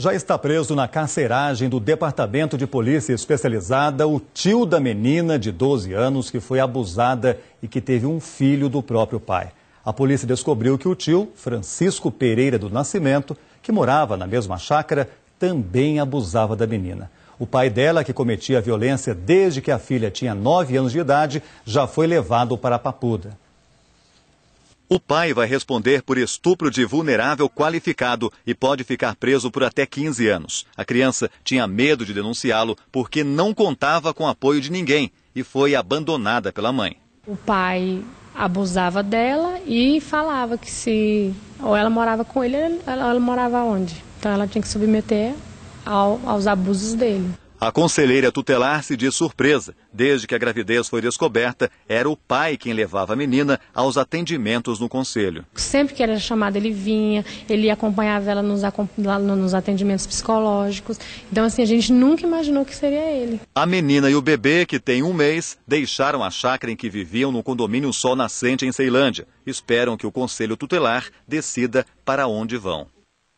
Já está preso na carceragem do Departamento de Polícia Especializada o tio da menina de 12 anos que foi abusada e que teve um filho do próprio pai. A polícia descobriu que o tio, Francisco Pereira do Nascimento, que morava na mesma chácara, também abusava da menina. O pai dela, que cometia violência desde que a filha tinha 9 anos de idade, já foi levado para a Papuda. O pai vai responder por estupro de vulnerável qualificado e pode ficar preso por até 15 anos. A criança tinha medo de denunciá-lo porque não contava com apoio de ninguém e foi abandonada pela mãe. O pai abusava dela e falava que se ou ela morava com ele, ela, ela morava onde? Então ela tinha que submeter ao, aos abusos dele. A conselheira tutelar se diz surpresa. Desde que a gravidez foi descoberta, era o pai quem levava a menina aos atendimentos no conselho. Sempre que era chamada, ele vinha, ele acompanhava ela nos, nos atendimentos psicológicos. Então, assim, a gente nunca imaginou que seria ele. A menina e o bebê, que tem um mês, deixaram a chácara em que viviam no condomínio Sol Nascente, em Ceilândia. Esperam que o conselho tutelar decida para onde vão.